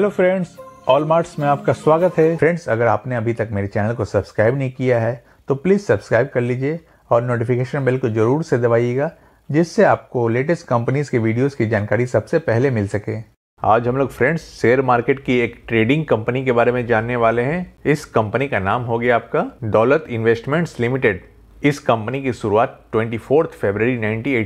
hello friends all marts में आपका स्वागत है फ्रेंड्स अगर आपने अभी तक मेरे चैनल को सब्सक्राइब नहीं किया है तो प्लीज़ सब्सक्राइब कर लीजिए और नोटिफिकेशन बेल को ज़रूर से दबाइएगा जिससे आपको लेटेस्ट कंपनीज के वीडियोस की जानकारी सबसे पहले मिल सके आज हम लोग फ्रेंड्स शेयर मार्केट की एक ट्रेडिंग कंपनी के बारे में जानने वाले हैं इस कंपनी का नाम हो गया आपका दौलत इन्वेस्टमेंट्स लिमिटेड इस कंपनी की शुरुआत 24 फरवरी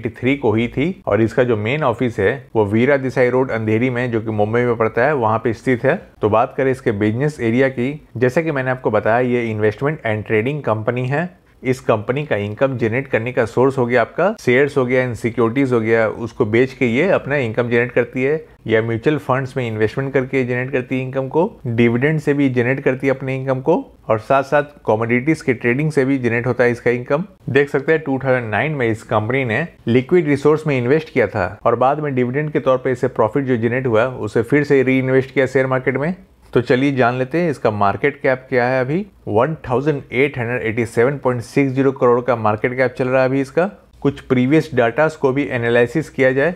1983 को हुई थी और इसका जो मेन ऑफिस है वो वीरा दिसाई रोड अंधेरी में जो कि मुंबई में पड़ता है वहाँ पे स्थित है तो बात करें इसके बिजनेस एरिया की जैसे कि मैंने आपको बताया ये इन्वेस्टमेंट एंड ट्रेडिंग कंपनी है इस कंपनी का इनकम जनरेट करने का सोर्स हो गया आपका शेयर्स हो गया इन सिक्योरिटीज हो गया उसको बेच के ये अपना इनकम जनरेट करती है या म्यूचुअल फंड्स में इन्वेस्टमेंट करके जनरेट करती है इनकम को डिविडेंड से भी जनरेट करती है अपने इनकम को और साथ साथ कॉमोडिटीज के ट्रेडिंग से भी जनरेट होता है इसका इनकम देख सकते हैं टू में इस कंपनी ने लिक्विड रिसोर्स में इन्वेस्ट किया था और बाद में डिविडेंड के तौर पर इसे प्रॉफिट जो जनरेट हुआ उसे फिर से री इन्वेस्ट किया शेयर मार्केट में तो चलिए जान लेते हैं इसका मार्केट कैप क्या है अभी 1887.60 करोड़ का मार्केट कैप चल रहा है अभी इसका कुछ प्रीवियस डाटास को भी एनालिसिस किया जाए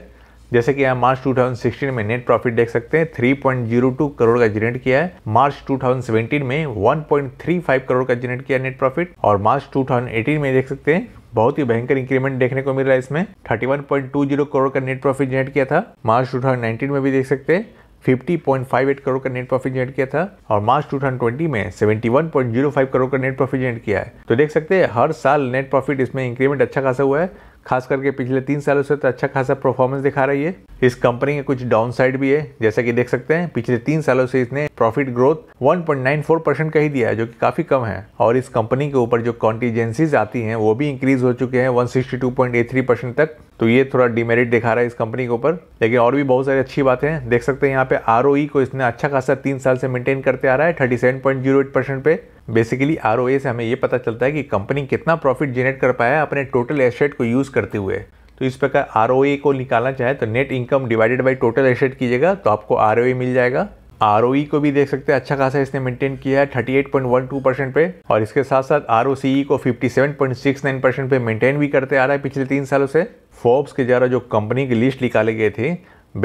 जैसे कि आप मार्च 2016 में नेट प्रॉफिट देख सकते हैं 3.02 करोड़ का जनरेट किया है मार्च 2017 में 1.35 करोड़ का जनरेट किया नेट प्रॉफिट और मार्च 2018 में देख सकते हैं बहुत ही भयंकर इंक्रीमेंट देखने को मिल रहा है इसमें 31.20 करोड़ का नेट प्रॉफिट जनरेट किया था मार्च 2019 में भी देख सकते हैं 50.58 करोड़ का नेट प्रॉफिट जनरेट किया था और मार्च 2020 में 71.05 करोड़ का नेट प्रॉफिट जनरेट किया है तो देख सकते हैं हर साल नेट प्रॉफिट इसमें इंक्रीमेंट अच्छा खासा हुआ है खास करके पिछले तीन सालों से तो अच्छा खासा परफॉर्मेंस दिखा रही है इस कंपनी के कुछ डाउन साइड भी है जैसा कि देख सकते हैं पिछले तीन सालों से इसने प्रॉफिट ग्रोथ 1.94 परसेंट का ही दिया है जो कि काफ़ी कम है और इस कंपनी के ऊपर जो कॉन्टीजेंसीज आती हैं वो भी इंक्रीज हो चुके हैं 162.83 परसेंट तक तो ये थोड़ा डिमेरिट दिखा रहा है इस कंपनी के ऊपर लेकिन और भी बहुत सारी अच्छी बातें देख सकते हैं यहाँ पे आर e को इसने अच्छा खासा तीन साल से मेंटेन करते आ रहा है थर्टी पे बेसिकली आर से हमें ये पता चलता है कि कंपनी कितना प्रॉफिट जनरेट कर पाया है अपने टोटल एसेट को यूज़ करते हुए तो इस प्रकार आर को निकालना चाहे तो net income divided by total asset कीजिएगा तो आपको आर मिल जाएगा आर e को भी देख सकते हैं अच्छा खासा इसने मेंटेन किया है 38.12 परसेंट पे और इसके साथ साथ आर को 57.69 परसेंट पे मेंटेन भी करते आ रहा है पिछले तीन सालों से फोर्ब्स के द्वारा जो कंपनी की लिस्ट निकाले गए थे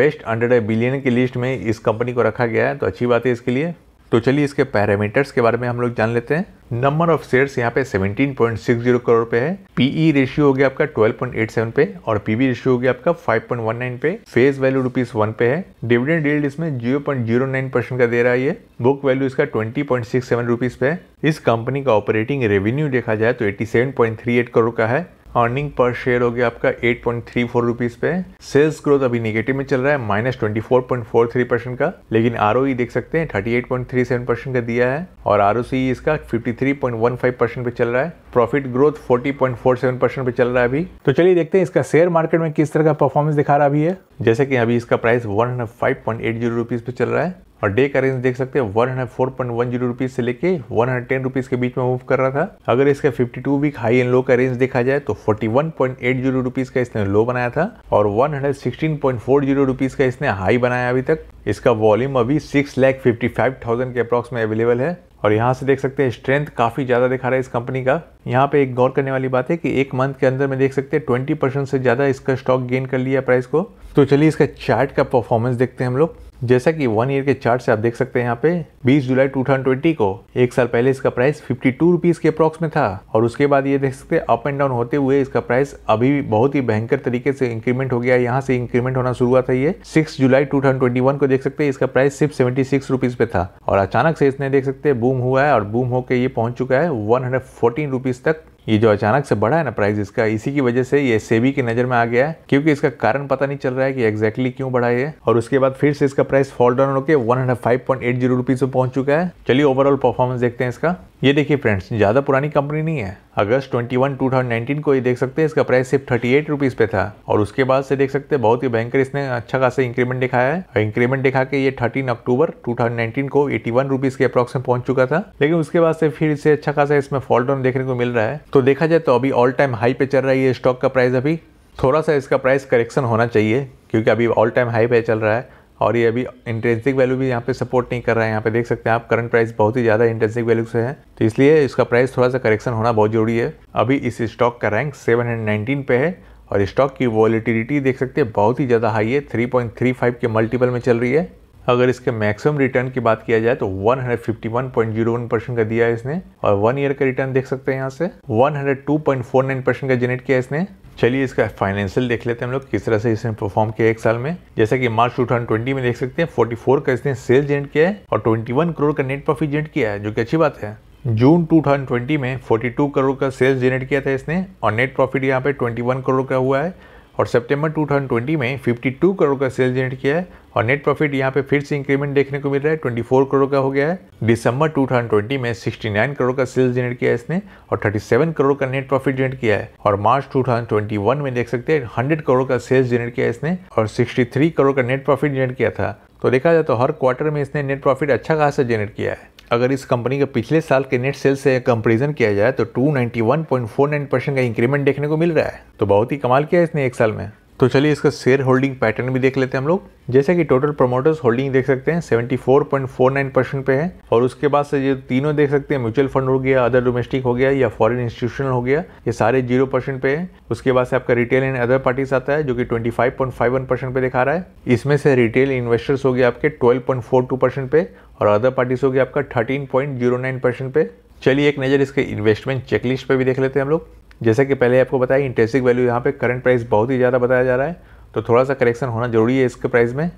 बेस्ट अंडर ए बिलियन की लिस्ट में इस कंपनी को रखा गया है तो अच्छी बात है इसके लिए तो चलिए इसके पैरामीटर्स के बारे में हम लोग जान लेते हैं नंबर ऑफ शेयर्स यहाँ पे 17.60 करोड़ पे है पीई रेशियो e हो गया आपका 12.87 पे और पीबी रेशियो हो गया आपका 5.19 पे फेस वैल्यू रुपीज वन पे है डिविडेंड डील्ड इसमें 0.09 परसेंट का दे रहा है बुक वैल्यू इसका 20.67 रुपीज पे है इस कंपनी का ऑपरेटिंग रेवेन्यू देखा जाए तो एट्टी करोड़ का है अर्निंग पर शेयर हो गया आपका eight point three four rupees पे सेल्स ग्रोथ अभी निगेटिव में चल रहा है minus twenty four point four three percent का लेकिन आर e देख सकते हैं thirty eight point three seven percent का दिया है और आर e इसका fifty three point one five percent पे चल रहा है profit growth forty point four seven percent पे चल रहा है अभी तो चलिए देखते हैं इसका शेयर मार्केट में किस तरह का परफॉर्मेंस दिखा रहा अभी है जैसे कि अभी इसका price one five point eight zero पे चल रहा है और डे का रेंज देख सकते हैं one hundred four point one zero से लेके वन हंड्रेड टेन रुपीज के बीच में मूव कर रहा था अगर इसका fifty two week high and low का रेंज देखा जाए तो forty one point eight zero का इसने लो बनाया था और one hundred four zero rupees का इसने हाई बनाया अभी तक इसका वॉल्यूम अभी six lakh fifty five thousand के अप्रॉक्स में अवेलेबल है और यहाँ से देख सकते हैं स्ट्रेंथ काफ़ी ज़्यादा दिखा रहा है इस कंपनी का यहाँ पे एक गौर करने वाली बात है कि एक मंथ के अंदर में देख सकते हैं ट्वेंटी परसेंट से ज़्यादा इसका स्टॉक गेन कर लिया प्राइस को तो चलिए इसका चार्ट का परफॉर्मेंस देखते हैं हम लोग जैसा कि वन ईयर के चार्ट से आप देख सकते हैं यहाँ पे 20 जुलाई 2020 को एक साल पहले इसका प्राइस फिफ्टी टू रुपीज़ के अप्रॉक्स में था और उसके बाद ये देख सकते हैं अप एंड डाउन होते हुए इसका प्राइस अभी भी बहुत ही भयंकर तरीके से इंक्रीमेंट हो गया है यहाँ से इंक्रीमेंट होना शुरू हुआ था ये सिक्स जुलाई टू को देख सकते हैं इसका प्राइस सिर्फ सेवेंटी सिक्स रुपीज़ पे था और अचानक से इसने देख सकते हैं बूम हुआ है और बूम होकर ये पहुंच चुका है वन हंड्रेड फोर्टीन रुपीज़ तक ये जो अचानक से बढ़ा है ना प्राइस इसका इसी की वजह से ये सेबी की नज़र में आ गया है क्योंकि इसका कारण पता नहीं चल रहा है कि एक्जैक्टली क्यों बढ़ा है और उसके बाद फिर से इसका प्राइस फॉल डाउन होकर one hundred five point eight zero rupees पहुंच चुका है चलिए ओवरऑल परफॉर्मेंस देखते हैं इसका ये देखिए फ्रेंड्स ज़्यादा पुरानी कंपनी नहीं है अगस्त 21 2019 को ये देख सकते हैं इसका प्राइस सिर्फ थर्टी एट रुपीज़ पे था और उसके बाद से देख सकते हैं बहुत ही भयंकर इसने अच्छा खासा इंक्रीमेंट दिखाया है और इंक्रीमेंट दिखा के ये 13 अक्टूबर 2019 को एटी वन के अप्रॉक्स में पहुंच चुका था लेकिन उसके बाद से फिर इसे अच्छा खासा इसमें फॉल्ट ऑन देखने को मिल रहा है तो देखा जाए तो अभी ऑल टाइम हाई पे चल रहा है ये स्टॉक का प्राइस अभी थोड़ा सा इसका प्राइस करेक्शन होना चाहिए क्योंकि अभी ऑल टाइम हाई पे चल रहा है और ये अभी इंटेंसिक वैल्यू भी यहाँ पे सपोर्ट नहीं कर रहा है यहाँ पे देख सकते हैं आप करंट प्राइस बहुत ही ज़्यादा इंटेंसिक वैल्यू से है तो इसलिए इसका प्राइस थोड़ा सा करेक्शन होना बहुत ज़रूरी है अभी इस स्टॉक का रैंक 719 पे है और स्टॉक की वॉलिटिलिटी देख सकते हैं बहुत ही ज़्यादा हाई है 3.35 के मल्टीपल में चल रही है अगर इसके मैक्सिमम रिटर्न की बात किया जाए तो 151.01 परसेंट का दिया है इसने और वन ईयर का रिटर्न देख सकते हैं यहाँ से 102.49 परसेंट का जनरेट किया इसने चलिए इसका फाइनेंशियल देख लेते हैं हम लोग किस तरह से इसने परफॉर्म किया एक साल में जैसा कि मार्च 2020 में देख सकते हैं 44 का इसने सेल जनरेट किया है और 21 करोड़ का नेट प्रॉफिट जनरेट किया है जो कि अच्छी बात है जून 2020 में 42 करोड़ का सेल्स जनरेट किया था इसने और नेट प्रॉफिट यहाँ पे 21 करोड़ का हुआ है और सितंबर 2020 में 52 करोड़ का सेल जनरेट किया है और नेट प्रॉफिट यहाँ पे फिर से इंक्रीमेंट देखने को मिल रहा है 24 करोड़ का हो गया है दिसंबर 2020 में 69 करोड़ का सेल्स जनरेट किया है इसने और 37 करोड़ का नेट प्रॉफिट जनरेट किया है और मार्च 2021 में देख सकते हैं 100 करोड़ का सेल्स जनरेट किया है इसने और 63 करोड़ का नेट प्रॉफिट जनरेट किया था तो देखा जाए तो हर क्वार्टर में इसने नेट प्रॉफिट अच्छा खासा जनरेट किया है अगर इस कंपनी के पिछले साल के नेट सेल्स से कंपेरिजन किया जाए तो 291.49 परसेंट का इंक्रीमेंट देखने को मिल रहा है तो बहुत ही कमाल किया है इसने एक साल में तो चलिए इसका शेयर होल्डिंग पैटर्न भी देख लेते हैं हम लोग जैसे कि टोटल प्रमोटर्स होल्डिंग देख सकते हैं 74.49 परसेंट पे है और उसके बाद से ये तीनों देख सकते हैं म्यूचुअल फंड हो गया अदर डोमेस्टिक हो गया या फॉरेन इंस्टीट्यूशनल हो गया ये सारे जीरो परसेंट पे है उसके बाद से आपका रिटेल एंड अदर पार्टीज आता है जो कि ट्वेंटी परसेंट पे दिखा रहा है इसमें से रिटेल इन्वेस्टर्स हो गया आपके ट्वेल्व परसेंट पे और अदर पार्टीज हो गया आपका थर्टीन परसेंट पे चलिए एक नज़र इसके इन्वेस्टमेंट चेकलिस्ट पे भी देख लेते हैं हम लोग जैसा कि पहले आपको बताया इंटेंसिक वैल्यू यहाँ पे करंट प्राइस बहुत ही ज़्यादा बताया जा रहा है तो थोड़ा सा करेक्शन होना जरूरी है इसके प्राइस में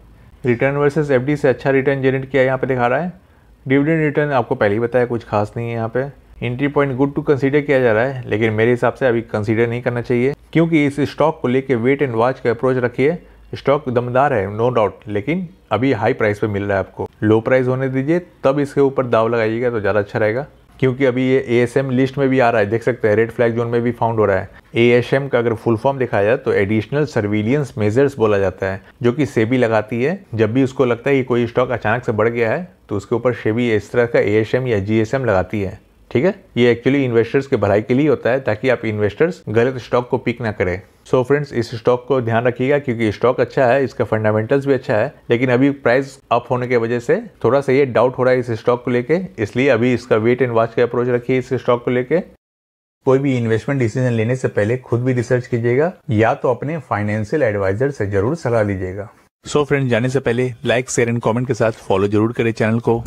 रिटर्न वर्सेस एफडी से अच्छा रिटर्न जनरेट किया यहाँ पे दिखा रहा है डिविडेंड रिटर्न आपको पहले ही बताया कुछ खास नहीं है यहाँ पे entry point good to consider किया जा रहा है लेकिन मेरे हिसाब से अभी कंसीडर नहीं करना चाहिए क्योंकि इस स्टॉक को लेकर वेट एंड वॉच का अप्रोच रखिए स्टॉक दमदार है नो डाउट लेकिन अभी हाई प्राइस पर मिल रहा है आपको लो प्राइस होने दीजिए तब इसके ऊपर दाव लगाइएगा तो ज़्यादा अच्छा रहेगा क्योंकि अभी ये एएसएम लिस्ट में भी आ रहा है देख सकते हैं रेड फ्लैग जोन में भी फाउंड हो रहा है एएसएम का अगर फुल फॉर्म देखा जाए तो एडिशनल सर्विलियंस मेजर्स बोला जाता है जो कि सेबी लगाती है जब भी उसको लगता है कि कोई स्टॉक अचानक से बढ़ गया है तो उसके ऊपर सेबी इस तरह का एएसएम या जीएसएम लगाती है ठीक है ये एक्चुअली इन्वेस्टर्स के भलाई के लिए होता है ताकि आप इन्वेस्टर्स गलत स्टॉक को पिक ना करें सो so फ्रेंड्स इस स्टॉक को ध्यान रखिएगा क्योंकि स्टॉक अच्छा है इसका फंडामेंटल्स भी अच्छा है लेकिन अभी प्राइस अप होने की वजह से थोड़ा सा ये डाउट हो रहा है इस स्टॉक को लेके इसलिए अभी इसका वेट एंड वॉच का अप्रोच रखिए इस स्टॉक को लेके कोई भी इन्वेस्टमेंट डिसीजन लेने से पहले खुद भी रिसर्च कीजिएगा या तो अपने फाइनेंशियल एडवाइजर से जरूर सलाह लीजिएगा सो so फ्रेंड जाने से पहले लाइक शेयर एंड कमेंट के साथ फॉलो जरूर करें चैनल को